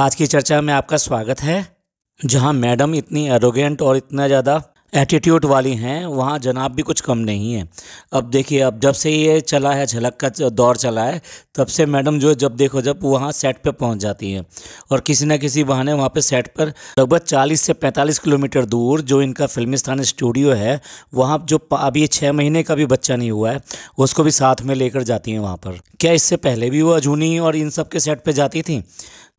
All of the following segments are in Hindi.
आज की चर्चा में आपका स्वागत है जहाँ मैडम इतनी एरोगेंट और इतना ज़्यादा एटीट्यूड वाली हैं वहाँ जनाब भी कुछ कम नहीं है अब देखिए अब जब से ये चला है झलक का दौर चला है तब से मैडम जो जब देखो जब वहाँ सेट पे पहुँच जाती हैं और किसी न किसी बहाने वहाँ पे सेट पर लगभग 40 से 45 किलोमीटर दूर जो इनका स्थान स्टूडियो है वहाँ जो अभी छः महीने का भी बच्चा नहीं हुआ है उसको भी साथ में लेकर जाती हैं वहाँ पर क्या इससे पहले भी वो अजूनी और इन सब के सेट पर जाती थी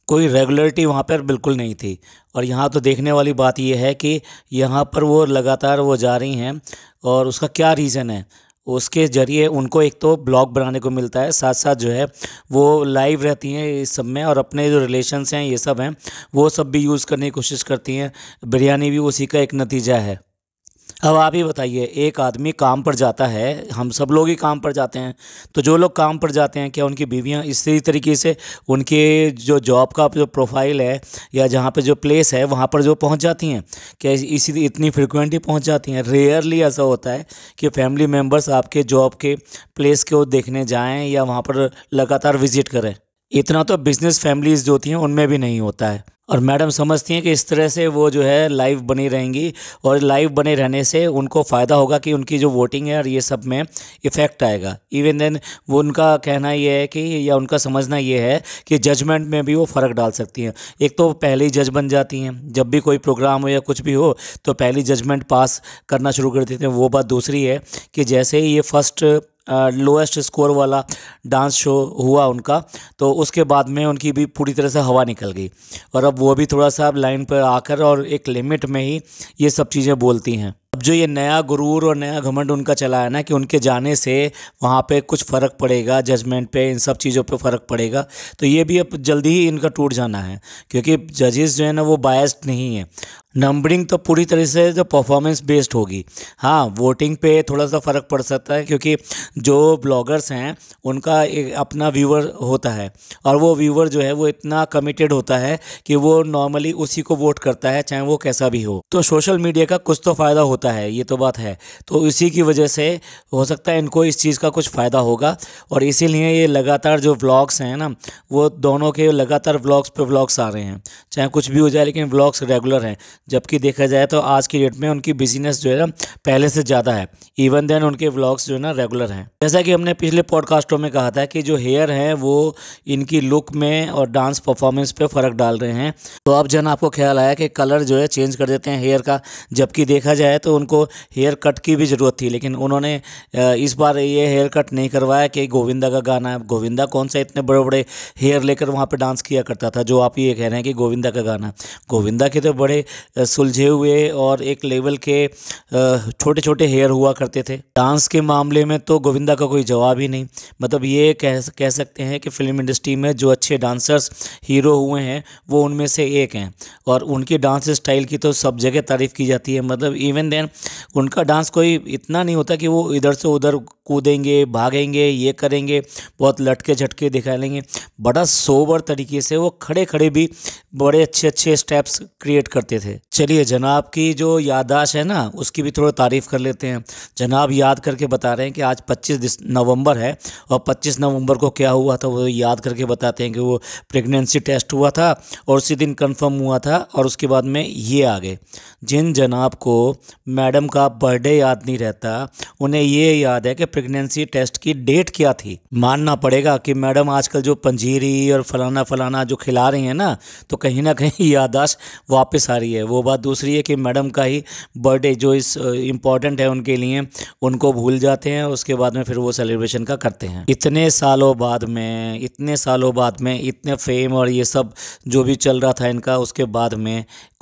कोई रेगुलरिटी वहाँ पर बिल्कुल नहीं थी और यहाँ तो देखने वाली बात यह है कि यहाँ पर वो लगातार वो जा रही हैं और उसका क्या रीज़न है उसके ज़रिए उनको एक तो ब्लॉग बनाने को मिलता है साथ साथ जो है वो लाइव रहती हैं इस सब में और अपने जो रिलेशन्स हैं ये सब हैं वो सब भी यूज़ करने की कोशिश करती हैं बिरयानी भी उसी का एक नतीजा है अब आप ही बताइए एक आदमी काम पर जाता है हम सब लोग ही काम पर जाते हैं तो जो लोग काम पर जाते हैं क्या उनकी बीवियां इसी तरीके से उनके जो जॉब का जो प्रोफाइल है या जहाँ पर जो प्लेस है वहाँ पर जो पहुँच जाती हैं क्या इसी इतनी फ्रिक्वेंटली पहुँच जाती हैं रेयरली ऐसा होता है कि फैमिली मेम्बर्स आपके जॉब के प्लेस को देखने जाएँ या वहाँ पर लगातार विजिट करें इतना तो बिज़नेस फैमिलीज़ जो होती हैं उनमें भी नहीं होता है और मैडम समझती हैं कि इस तरह से वो जो है लाइव बनी रहेंगी और लाइव बने रहने से उनको फ़ायदा होगा कि उनकी जो वोटिंग है और ये सब में इफ़ेक्ट आएगा इवन देन वो उनका कहना ये है कि या उनका समझना ये है कि जजमेंट में भी वो फ़र्क डाल सकती हैं एक तो पहले ही जज बन जाती हैं जब भी कोई प्रोग्राम हो या कुछ भी हो तो पहली जजमेंट पास करना शुरू कर देते हैं वो बात दूसरी है कि जैसे ही ये फर्स्ट लोएस्ट स्कोर वाला डांस शो हुआ उनका तो उसके बाद में उनकी भी पूरी तरह से हवा निकल गई और अब वो भी थोड़ा सा अब लाइन पर आकर और एक लिमिट में ही ये सब चीज़ें बोलती हैं अब जो ये नया गुरूर और नया घमंड उनका चला है ना कि उनके जाने से वहाँ पे कुछ फ़र्क पड़ेगा जजमेंट पे इन सब चीज़ों पे फ़र्क पड़ेगा तो ये भी अब जल्दी ही इनका टूट जाना है क्योंकि जजेस जो है ना वो बायस्ड नहीं है नंबरिंग तो पूरी तरह से जो परफॉर्मेंस बेस्ड होगी हाँ वोटिंग पे थोड़ा सा फ़र्क पड़ सकता है क्योंकि जो ब्लॉगर्स हैं उनका एक अपना व्यूवर होता है और वो व्यूवर जो है वो इतना कमिटेड होता है कि वो नॉर्मली उसी को वोट करता है चाहे वो कैसा भी हो तो सोशल मीडिया का कुछ तो फ़ायदा होता है ये तो बात है तो इसी की वजह से हो सकता है इनको इस चीज़ का कुछ फ़ायदा होगा और इसीलिए ये लगातार जो व्लॉग्स हैं ना वो दोनों के लगातार व्लॉग्स पर व्लॉग्स आ रहे हैं चाहे कुछ भी हो जाए लेकिन व्लॉग्स रेगुलर हैं जबकि देखा जाए तो आज की डेट में उनकी बिजीनेस जो है ना पहले से ज़्यादा है इवन देन उनके व्लॉग्स जो है ना रेगुलर हैं जैसा कि हमने पिछले पॉडकास्टों में कहा था कि जो हेयर हैं वो इनकी लुक में और डांस परफॉर्मेंस पे फ़र्क डाल रहे हैं तो अब जन आपको ख्याल आया कि कलर जो है चेंज कर देते हैं हेयर का जबकि देखा जाए तो उनको हेयर कट की भी ज़रूरत थी लेकिन उन्होंने इस बार ये हेयर कट नहीं करवाया कि गोविंदा का गाना है गोविंदा कौन सा इतने बड़े बड़े हेयर लेकर वहाँ पर डांस किया करता था जो आप ये कह रहे हैं कि गोविंदा का गाना गोविंदा के तो बड़े सुलझे हुए और एक लेवल के छोटे छोटे हेयर हुआ करते थे डांस के मामले में तो गोविंदा का कोई जवाब ही नहीं मतलब ये कह कह सकते हैं कि फिल्म इंडस्ट्री में जो अच्छे डांसर्स हीरो हुए हैं वो उनमें से एक हैं और उनकी डांस स्टाइल की तो सब जगह तारीफ़ की जाती है मतलब इवन देन उनका डांस कोई इतना नहीं होता कि वो इधर से उधर कूदेंगे भागेंगे ये करेंगे बहुत लटके झटके दिखा लेंगे बड़ा सोबर तरीके से वो खड़े खड़े भी बड़े अच्छे अच्छे स्टेप्स क्रिएट करते थे चलिए जनाब की जो याददाश्त है ना उसकी भी थोड़ा तारीफ़ कर लेते हैं जनाब याद करके बता रहे हैं कि आज 25 नवंबर है और 25 नवंबर को क्या हुआ था वो याद करके बताते हैं कि वो प्रेगनेंसी टेस्ट हुआ था और उसी दिन कंफर्म हुआ था और उसके बाद में ये आ गए जिन जनाब को मैडम का बर्थडे याद नहीं रहता उन्हें ये याद है कि प्रेगनेंसी टेस्ट की डेट क्या थी मानना पड़ेगा कि मैडम आजकल जो पंजीरी और फलाना फलाना जो खिला रही हैं ना तो कहीं ना कहीं याददाश्त वापस आ रही है वो बात दूसरी है कि मैडम का ही बर्थडे जो इस इम्पॉर्टेंट है उनके लिए उनको भूल जाते हैं उसके बाद में फिर वो सेलिब्रेशन का करते हैं इतने सालों बाद में इतने सालों बाद में इतने फेम और ये सब जो भी चल रहा था इनका उसके बाद में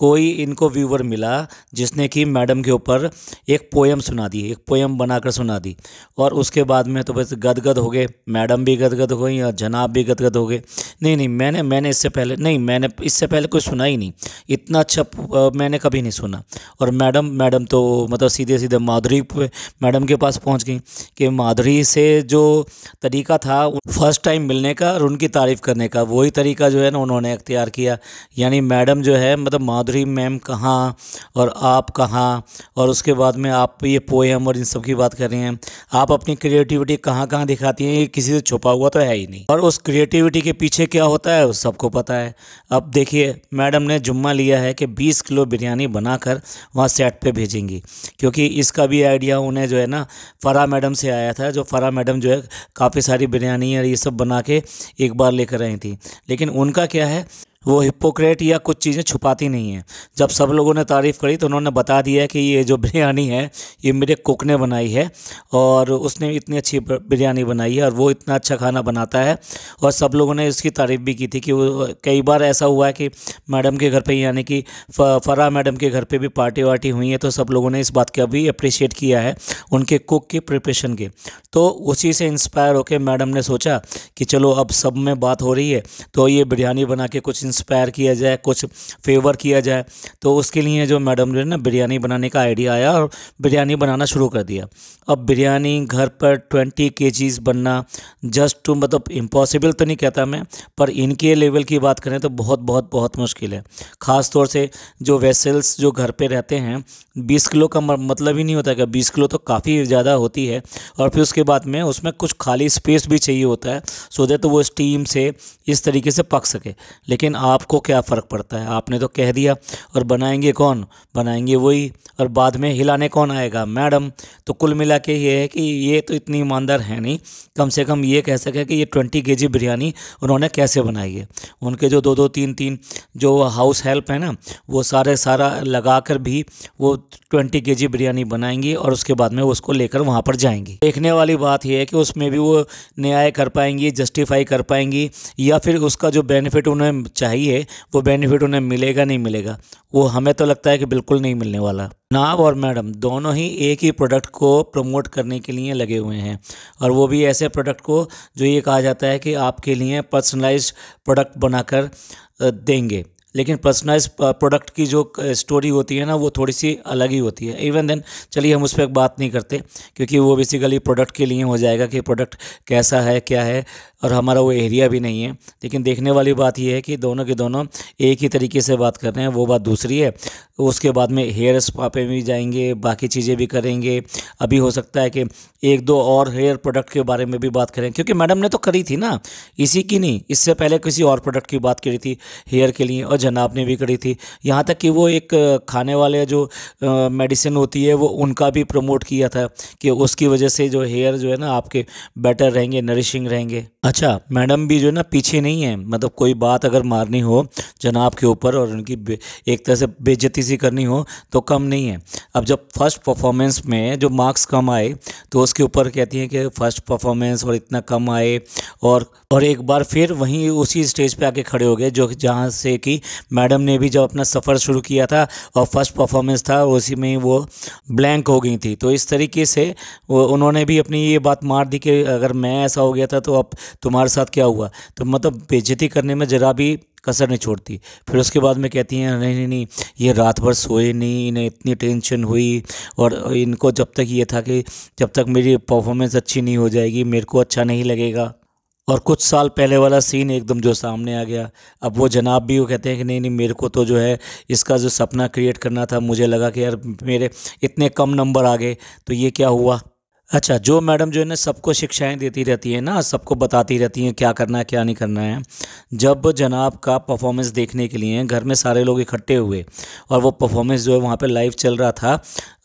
कोई इनको व्यूवर मिला जिसने कि मैडम के ऊपर एक पोएम सुना दी एक पोएम बनाकर सुना दी और उसके बाद में तो बस गदगद हो गए मैडम भी गदगद हो गई और जनाब भी गदगद हो गए नहीं नहीं मैंने मैंने इससे पहले नहीं मैंने इससे पहले कुछ सुना ही नहीं इतना अच्छा जवाब मैंने कभी नहीं सुना और मैडम मैडम तो मतलब सीधे सीधे माधुरी मैडम के पास पहुंच गई कि माधुरी से जो तरीका था फर्स्ट टाइम मिलने का और उनकी तारीफ़ करने का वही तरीका जो है ना उन्होंने अख्तियार किया यानी मैडम जो है मतलब माधुरी मैम कहाँ और आप कहाँ और उसके बाद में आप ये पोएम और इन सब की बात कर रहे हैं आप अपनी क्रिएटिविटी कहाँ कहाँ दिखाती हैं ये किसी से छुपा हुआ तो है ही नहीं और उस क्रिएटिविटी के पीछे क्या होता है सबको पता है अब देखिए मैडम ने जुम्मा लिया है कि बीस किलो किलो बिरयानी बनाकर वहाँ सेट पे भेजेंगी क्योंकि इसका भी आइडिया उन्हें जो है ना फरा मैडम से आया था जो फरा मैडम जो है काफ़ी सारी बिरयानी और ये सब बना के एक बार लेकर आई थी लेकिन उनका क्या है वो हिपोक्रेट या कुछ चीज़ें छुपाती नहीं हैं जब सब लोगों ने तारीफ़ करी तो उन्होंने बता दिया कि ये जो बिरयानी है ये मेरे कुक ने बनाई है और उसने इतनी अच्छी बिरयानी बनाई है और वो इतना अच्छा खाना बनाता है और सब लोगों ने इसकी तारीफ़ भी की थी कि वो कई बार ऐसा हुआ है कि मैडम के घर पर यानी कि फरा मैडम के घर पर भी पार्टी वार्टी हुई है तो सब लोगों ने इस बात का भी अप्रिशिएट किया है उनके कुक के प्रिपरेशन के तो उसी से इंस्पायर होकर मैडम ने सोचा कि चलो अब सब में बात हो रही है तो ये बिरयानी बना के कुछ इंस्पायर किया जाए कुछ फेवर किया जाए तो उसके लिए जो मैडम ने ना बिरयानी बनाने का आइडिया आया और बिरयानी बनाना शुरू कर दिया अब बिरयानी घर पर ट्वेंटी के बनना जस्ट टू मतलब इम्पॉसिबल तो नहीं कहता मैं पर इनके लेवल की बात करें तो बहुत बहुत बहुत मुश्किल है ख़ास तौर से जो वेसल्स जो घर पर रहते हैं बीस किलो का मतलब ही नहीं होता क्या बीस किलो तो काफ़ी ज़्यादा होती है और फिर उसके बाद में उसमें कुछ खाली स्पेस भी चाहिए होता है सो देट तो वो स्टीम से इस तरीके से पक सके लेकिन आपको क्या फ़र्क पड़ता है आपने तो कह दिया और बनाएंगे कौन बनाएंगे वही और बाद में हिलाने कौन आएगा मैडम तो कुल मिला के ये है कि ये तो इतनी ईमानदार है नहीं कम से कम ये कह सके कि ये ट्वेंटी के बिरयानी उन्होंने कैसे बनाई है उनके जो दो दो तीन तीन जो हाउस हेल्प है ना वो सारे सारा लगा कर भी वो ट्वेंटी के बिरयानी बनाएंगी और उसके बाद में उसको लेकर वहाँ पर जाएंगी देखने वाली बात यह है कि उसमें भी वो न्याय कर पाएंगी जस्टिफाई कर पाएंगी या फिर उसका जो बेनिफिट उन्हें चाहे चाहिए वो बेनिफिट उन्हें मिलेगा नहीं मिलेगा वो हमें तो लगता है कि बिल्कुल नहीं मिलने वाला नाब और मैडम दोनों ही एक ही प्रोडक्ट को प्रमोट करने के लिए लगे हुए हैं और वो भी ऐसे प्रोडक्ट को जो ये कहा जाता है कि आपके लिए पर्सनलाइज प्रोडक्ट बनाकर देंगे लेकिन पर्सनलाइज प्रोडक्ट uh, की जो स्टोरी uh, होती है ना वो थोड़ी सी अलग ही होती है इवन देन चलिए हम उस पर बात नहीं करते क्योंकि वो बेसिकली प्रोडक्ट के लिए हो जाएगा कि प्रोडक्ट कैसा है क्या है और हमारा वो एरिया भी नहीं है लेकिन देखने वाली बात यह है कि दोनों के दोनों एक ही तरीके से बात कर रहे हैं वो बात दूसरी है उसके बाद में हेयर स्पा पे भी जाएंगे बाकी चीज़ें भी करेंगे अभी हो सकता है कि एक दो और हेयर प्रोडक्ट के बारे में भी बात करें क्योंकि मैडम ने तो करी थी ना इसी की नहीं इससे पहले किसी और प्रोडक्ट की बात करी थी हेयर के लिए और जनाब ने भी करी थी यहाँ तक कि वो एक खाने वाले जो मेडिसिन होती है वो उनका भी प्रमोट किया था कि उसकी वजह से जो हेयर जो है ना आपके बेटर रहेंगे नरिशिंग रहेंगे अच्छा मैडम भी जो है ना पीछे नहीं है मतलब कोई बात अगर मारनी हो जनाब के ऊपर और उनकी एक तरह से बेजती सी करनी हो तो कम नहीं है अब जब फर्स्ट परफॉर्मेंस में जो मार्क्स कम आए तो उसके ऊपर कहती हैं कि फर्स्ट परफॉर्मेंस और इतना कम आए और और एक बार फिर वहीं उसी स्टेज पे आके खड़े हो गए जो जहाँ से कि मैडम ने भी जब अपना सफ़र शुरू किया था और फर्स्ट परफॉर्मेंस था उसी में वो ब्लैंक हो गई थी तो इस तरीके से उन्होंने भी अपनी ये बात मार दी कि अगर मैं ऐसा हो गया था तो अब तुम्हारे साथ क्या हुआ तो मतलब बेजती करने में ज़रा भी कसर नहीं छोड़ती फिर उसके बाद में कहती हैं नहीं नहीं नहीं ये रात भर सोए नहीं इन्हें इतनी टेंशन हुई और इनको जब तक ये था कि जब तक मेरी परफॉर्मेंस अच्छी नहीं हो जाएगी मेरे को अच्छा नहीं लगेगा और कुछ साल पहले वाला सीन एकदम जो सामने आ गया अब वो जनाब भी वो कहते हैं कि नहीं नहीं मेरे को तो जो है इसका जो सपना क्रिएट करना था मुझे लगा कि यार मेरे इतने कम नंबर आ गए तो ये क्या हुआ अच्छा जो मैडम जो है ना सबको शिक्षाएं देती रहती है ना सबको बताती रहती हैं क्या करना है क्या नहीं करना है जब जनाब का परफॉर्मेंस देखने के लिए घर में सारे लोग इकट्ठे हुए और वो परफॉर्मेंस जो है वहाँ पे लाइव चल रहा था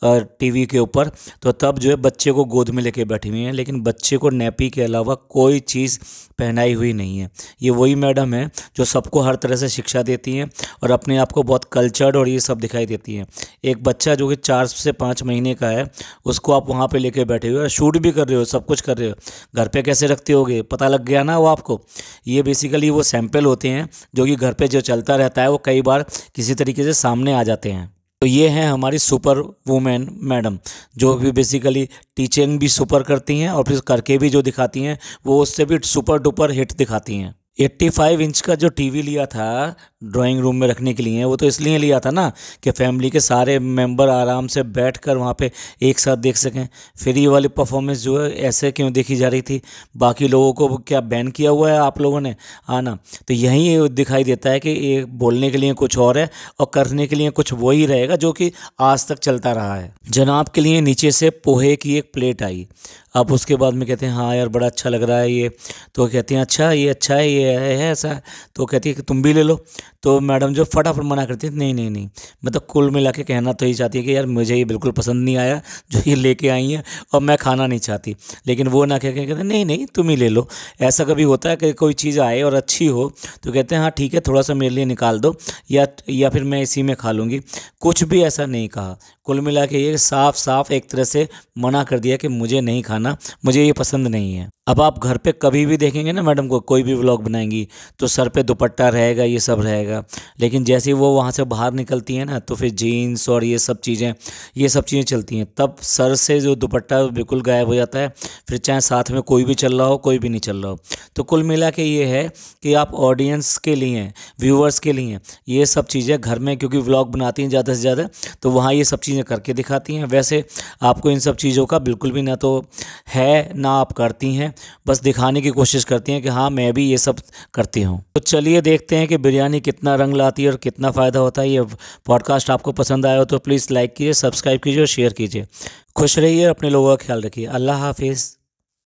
टीवी के ऊपर तो तब जो है बच्चे को गोद में लेके बैठी हुई हैं लेकिन बच्चे को नैपी के अलावा कोई चीज़ पहनाई हुई नहीं है ये वही मैडम है जो सबको हर तरह से शिक्षा देती हैं और अपने आप को बहुत कल्चर्ड और ये सब दिखाई देती हैं एक बच्चा जो कि चार से पाँच महीने का है उसको आप वहाँ पर ले बैठे हुए हो शूट भी कर रहे हो सब कुछ कर रहे हो घर पे कैसे रखते होगे पता लग गया ना वो आपको ये बेसिकली वो सैंपल होते हैं जो कि घर पे जो चलता रहता है वो कई बार किसी तरीके से सामने आ जाते हैं तो ये हैं हमारी सुपर वूमेन मैडम जो भी बेसिकली टीचिंग भी सुपर करती हैं और फिर करके भी जो दिखाती हैं वो उससे भी सुपर डुपर हिट दिखाती हैं 85 इंच का जो टीवी लिया था ड्राइंग रूम में रखने के लिए वो तो इसलिए लिया था ना कि फैमिली के सारे मेंबर आराम से बैठ कर वहाँ पर एक साथ देख सकें फिर ये वाली परफॉर्मेंस जो है ऐसे क्यों देखी जा रही थी बाकी लोगों को क्या बैन किया हुआ है आप लोगों ने आना हाँ तो यही दिखाई देता है कि ये बोलने के लिए कुछ और है और करने के लिए कुछ वही रहेगा जो कि आज तक चलता रहा है जनाब के लिए नीचे से पोहे की एक प्लेट आई अब उसके बाद में कहते हैं हाँ यार बड़ा अच्छा लग रहा है ये तो कहते हैं अच्छा ये अच्छा है ये है ऐसा तो कहती है कि तुम भी ले लो तो मैडम जो फटाफट मना करती है नहीं नहीं नहीं मतलब कुल मिला के कहना तो ही चाहती है कि यार मुझे ये बिल्कुल पसंद नहीं आया जो ये लेके आई हैं और मैं खाना नहीं चाहती लेकिन वो ना कह के कहते नहीं नहीं तुम ही ले लो ऐसा कभी होता है कि कोई चीज़ आए और अच्छी हो तो कहते हैं हाँ ठीक है थोड़ा सा मेरे लिए निकाल दो या या फिर मैं इसी में खा लूँगी कुछ भी ऐसा नहीं कहा कुल मिला के ये साफ साफ एक तरह से मना कर दिया कि मुझे नहीं खाना मुझे ये पसंद नहीं है अब आप घर पे कभी भी देखेंगे ना मैडम को कोई भी व्लॉग बनाएंगी तो सर पे दुपट्टा रहेगा ये सब रहेगा लेकिन जैसे वो वहाँ से बाहर निकलती है ना तो फिर जीन्स और ये सब चीज़ें ये सब चीज़ें चलती हैं तब सर से जो दुपट्टा बिल्कुल गायब हो जाता है फिर चाहे साथ में कोई भी चल रहा हो कोई भी नहीं चल रहा हो तो कुल मिला के ये है कि आप ऑडियंस के लिए व्यूवर्स के लिए ये सब चीज़ें घर में क्योंकि व्लॉग बनाती हैं ज़्यादा से ज़्यादा तो वहाँ ये सब चीज़ चीज़ें करके दिखाती हैं वैसे आपको इन सब चीज़ों का बिल्कुल भी ना तो है ना आप करती हैं बस दिखाने की कोशिश करती हैं कि हाँ मैं भी ये सब करती हूँ तो चलिए देखते हैं कि बिरयानी कितना रंग लाती है और कितना फ़ायदा होता है ये पॉडकास्ट आपको पसंद आया हो तो प्लीज़ लाइक कीजिए सब्सक्राइब कीजिए और शेयर कीजिए खुश रहिए और अपने लोगों का ख्याल रखिए अल्लाह हाफिज़